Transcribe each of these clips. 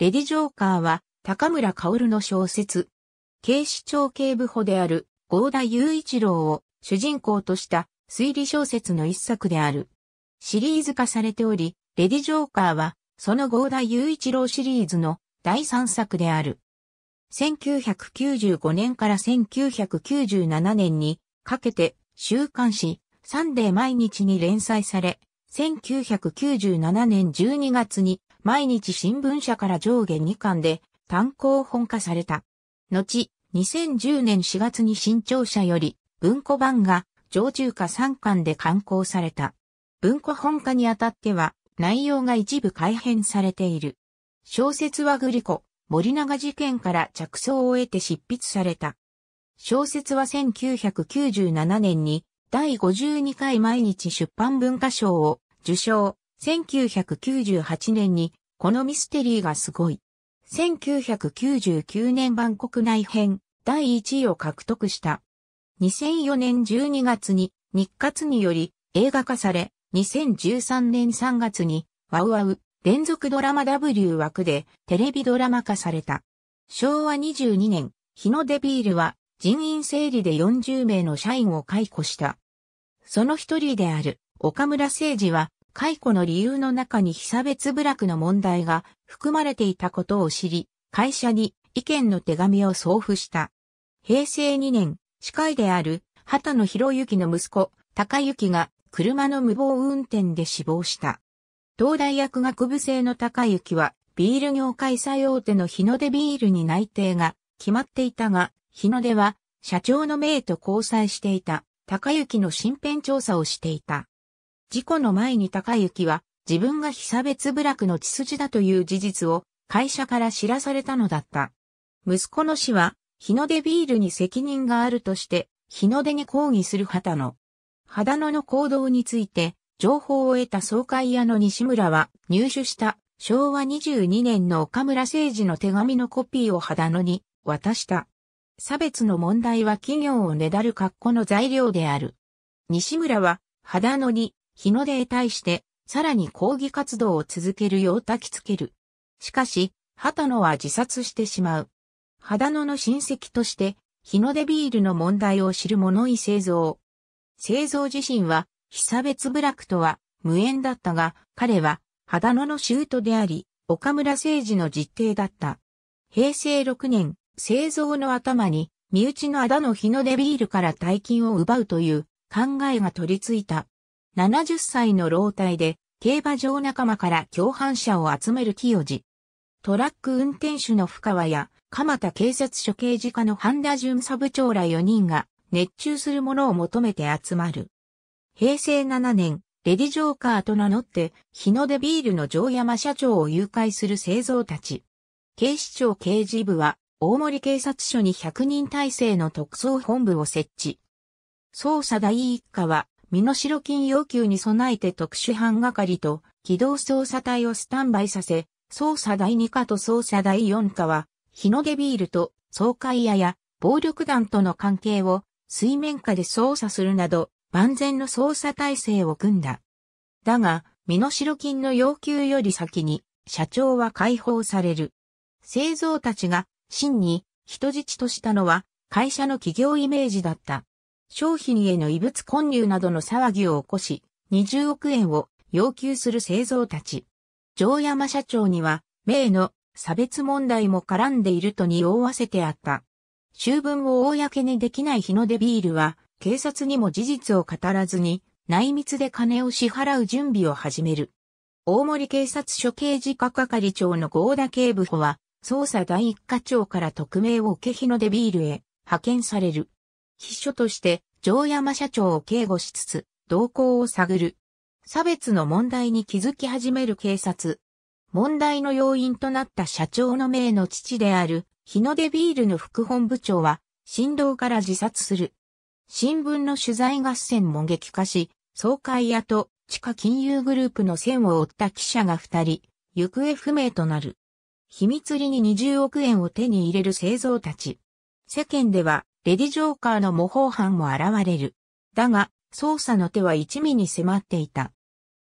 レディ・ジョーカーは、高村薫の小説。警視庁警部補である、合田雄一郎を主人公とした推理小説の一作である。シリーズ化されており、レディ・ジョーカーは、その合田雄一郎シリーズの第三作である。1995年から1997年にかけて週刊誌サンデー毎日に連載され、1997年12月に毎日新聞社から上下2巻で単行本化された。後、2010年4月に新潮社より文庫版が常駐化3巻で刊行された。文庫本化にあたっては内容が一部改変されている。小説はグリコ、森永事件から着想を得て執筆された。小説は1997年に第52回毎日出版文化賞を受賞。1998年に、このミステリーがすごい。1999年版国内編第1位を獲得した。2004年12月に日活により映画化され、2013年3月にワウワウ連続ドラマ W 枠でテレビドラマ化された。昭和22年、日の出ビールは人員整理で40名の社員を解雇した。その一人である岡村誠二は解雇の理由の中に被差別部落の問題が含まれていたことを知り、会社に意見の手紙を送付した。平成2年、司会である畑野博之の息子、高幸が車の無謀運転で死亡した。東大薬学部生の高幸はビール業界最大手の日の出ビールに内定が決まっていたが、日の出は社長の名と交際していた高幸の身辺調査をしていた。事故の前に高幸は自分が被差別部落の血筋だという事実を会社から知らされたのだった。息子の死は日の出ビールに責任があるとして日の出に抗議する旗野。肌野の行動について情報を得た総会屋の西村は入手した昭和22年の岡村誠治の手紙のコピーを肌野に渡した。差別の問題は企業をねだる格好の材料である。西村は肌野に日の出へ対して、さらに抗議活動を続けるよう焚きつける。しかし、畑野は自殺してしまう。秦野の親戚として、日の出ビールの問題を知る物井製造。製造自身は、被差別部落とは無縁だったが、彼は、秦野のトであり、岡村誠治の実弟だった。平成6年、製造の頭に、身内のあ野の日の出ビールから大金を奪うという考えが取り付いた。70歳の老体で、競馬場仲間から共犯者を集める清治。トラック運転手の深川や、鎌田警察署刑事課の半田巡査部長ら4人が、熱中するものを求めて集まる。平成7年、レディジョーカーと名乗って、日の出ビールの城山社長を誘拐する製造たち。警視庁刑事部は、大森警察署に100人体制の特捜本部を設置。捜査第一課は、身代金要求に備えて特殊班係と機動捜査隊をスタンバイさせ、捜査第2課と捜査第4課は、日の出ビールと総会屋や暴力団との関係を水面下で捜査するなど、万全の捜査体制を組んだ。だが、身代金の要求より先に、社長は解放される。製造たちが、真に、人質としたのは、会社の企業イメージだった。商品への異物混入などの騒ぎを起こし、20億円を要求する製造たち。城山社長には、名の差別問題も絡んでいるとにおわせてあった。修分を公にできない日の出ビールは、警察にも事実を語らずに、内密で金を支払う準備を始める。大森警察署刑事課係長の合田警部補は、捜査第一課長から特命を受け日の出ビールへ派遣される。秘書として城山社長を警護しつつ、動向を探る。差別の問題に気づき始める警察。問題の要因となった社長の名の父である、日の出ビールの副本部長は、振動から自殺する。新聞の取材合戦も激化し、総会屋と地下金融グループの線を追った記者が二人、行方不明となる。秘密裏に20億円を手に入れる製造たち。世間ではレディジョーカーの模倣犯も現れる。だが、捜査の手は一味に迫っていた。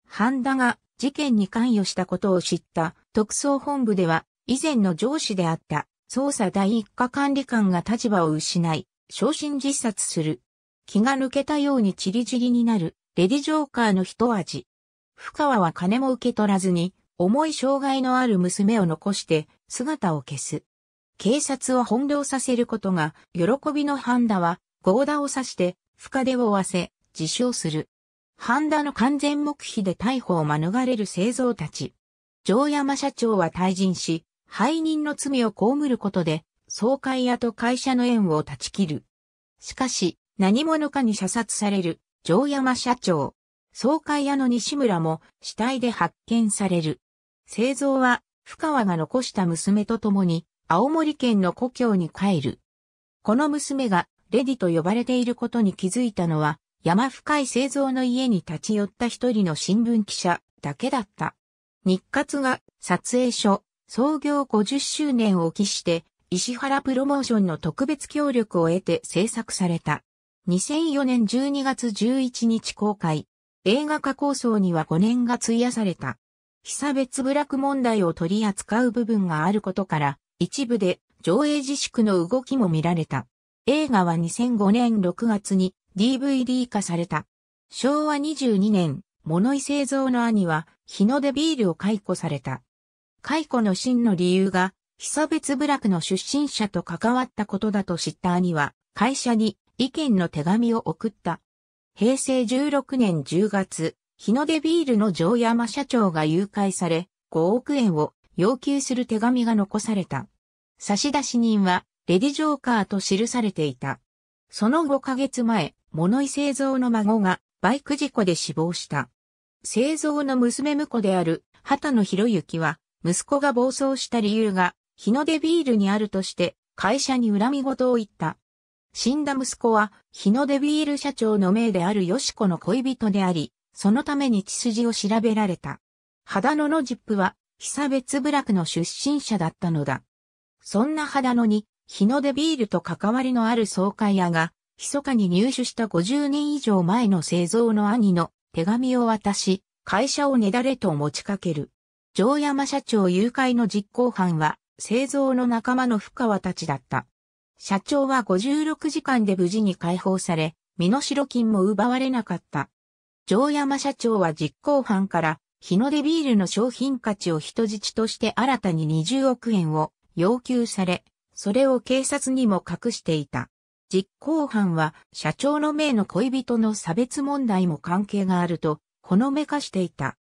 ハンダが事件に関与したことを知った特捜本部では、以前の上司であった捜査第一課管理官が立場を失い、昇進自殺する。気が抜けたようにチリ散リになる、レディジョーカーの一味。深川は金も受け取らずに、重い障害のある娘を残して姿を消す。警察を翻弄させることが、喜びのハンダは、ゴーダを刺して、深手を負わせ、自傷する。ハンダの完全黙秘で逮捕を免れる製造たち。城山社長は退陣し、背任の罪を被ることで、総会屋と会社の縁を断ち切る。しかし、何者かに射殺される、城山社長。総会屋の西村も死体で発見される。製造は、深川が残した娘と共に青森県の故郷に帰る。この娘がレディと呼ばれていることに気づいたのは、山深い製造の家に立ち寄った一人の新聞記者だけだった。日活が撮影所創業50周年を期して、石原プロモーションの特別協力を得て制作された。2004年12月11日公開。映画化構想には5年が費やされた。被差別部落問題を取り扱う部分があることから、一部で上映自粛の動きも見られた。映画は2005年6月に DVD 化された。昭和22年、物井製造の兄は日の出ビールを解雇された。解雇の真の理由が、被差別部落の出身者と関わったことだと知った兄は、会社に意見の手紙を送った。平成16年10月、日の出ビールの城山社長が誘拐され、5億円を要求する手紙が残された。差出人は、レディ・ジョーカーと記されていた。その5ヶ月前、物井製造の孫がバイク事故で死亡した。製造の娘婿である畑野博之は、息子が暴走した理由が、日の出ビールにあるとして、会社に恨み事を言った。死んだ息子は、日の出ビール社長の命である吉子の恋人であり、そのために血筋を調べられた。肌野のジップは、久別部落の出身者だったのだ。そんな肌野に、日の出ビールと関わりのある総会屋が、密かに入手した50年以上前の製造の兄の手紙を渡し、会社をねだれと持ちかける。城山社長誘拐の実行犯は、製造の仲間の深川たちだった。社長は56時間で無事に解放され、身代金も奪われなかった。城山社長は実行犯から日の出ビールの商品価値を人質として新たに20億円を要求され、それを警察にも隠していた。実行犯は社長の名の恋人の差別問題も関係があると、ほのめかしていた。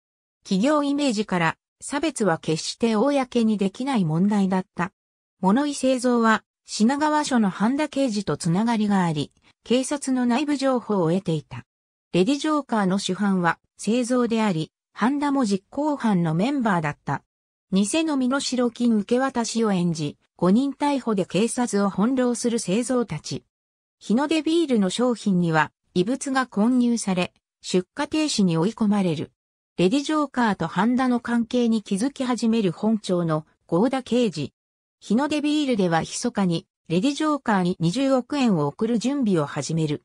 企業イメージから差別は決して公にできない問題だった。物井製造は品川署の半田刑事とつながりがあり、警察の内部情報を得ていた。レディジョーカーの主犯は製造であり、ハンダも実行犯のメンバーだった。偽の身代金受け渡しを演じ、5人逮捕で警察を翻弄する製造たち。日の出ビールの商品には異物が混入され、出荷停止に追い込まれる。レディジョーカーとハンダの関係に気づき始める本庁の合田刑事。日の出ビールでは密かに、レディジョーカーに20億円を送る準備を始める。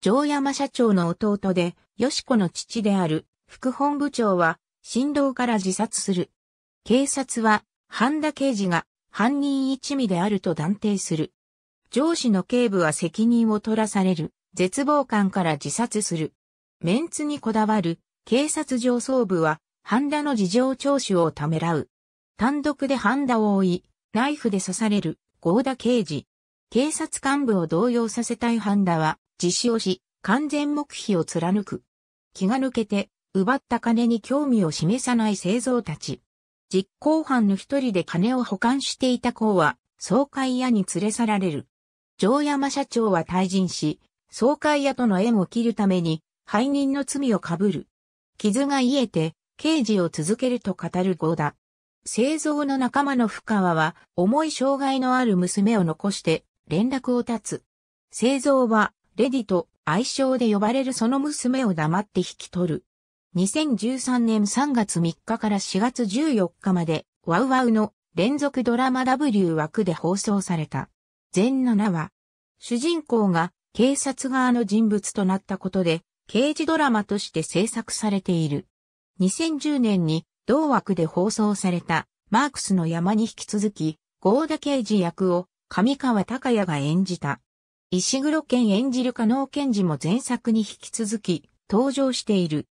城山社長の弟で、よしこの父である、副本部長は、振動から自殺する。警察は、半田刑事が犯人一味であると断定する。上司の警部は責任を取らされる。絶望感から自殺する。メンツにこだわる。警察上層部は、半田の事情聴取をためらう。単独で半田を追い、ナイフで刺される、合田刑事。警察幹部を動揺させたい半田は、自首をし、完全黙秘を貫く。気が抜けて、奪った金に興味を示さない製造たち。実行犯の一人で金を保管していた子は、総会屋に連れ去られる。城山社長は退陣し、総会屋との縁を切るために、背任の罪を被る。傷が癒えて、刑事を続けると語る合だ。製造の仲間の深川は、重い障害のある娘を残して、連絡を断つ。製造は、レディと愛称で呼ばれるその娘を黙って引き取る。2013年3月3日から4月14日まで、ワウワウの連続ドラマ W 枠で放送された。全7話。主人公が警察側の人物となったことで、刑事ドラマとして制作されている。2010年に同枠で放送されたマークスの山に引き続き、ー田刑事役を上川隆也が演じた。石黒健演じる加納健治も前作に引き続き登場している。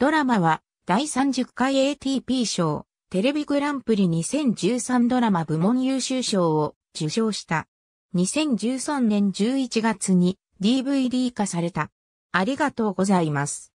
ドラマは第30回 ATP 賞、テレビグランプリ2013ドラマ部門優秀賞を受賞した。2013年11月に DVD 化された。ありがとうございます。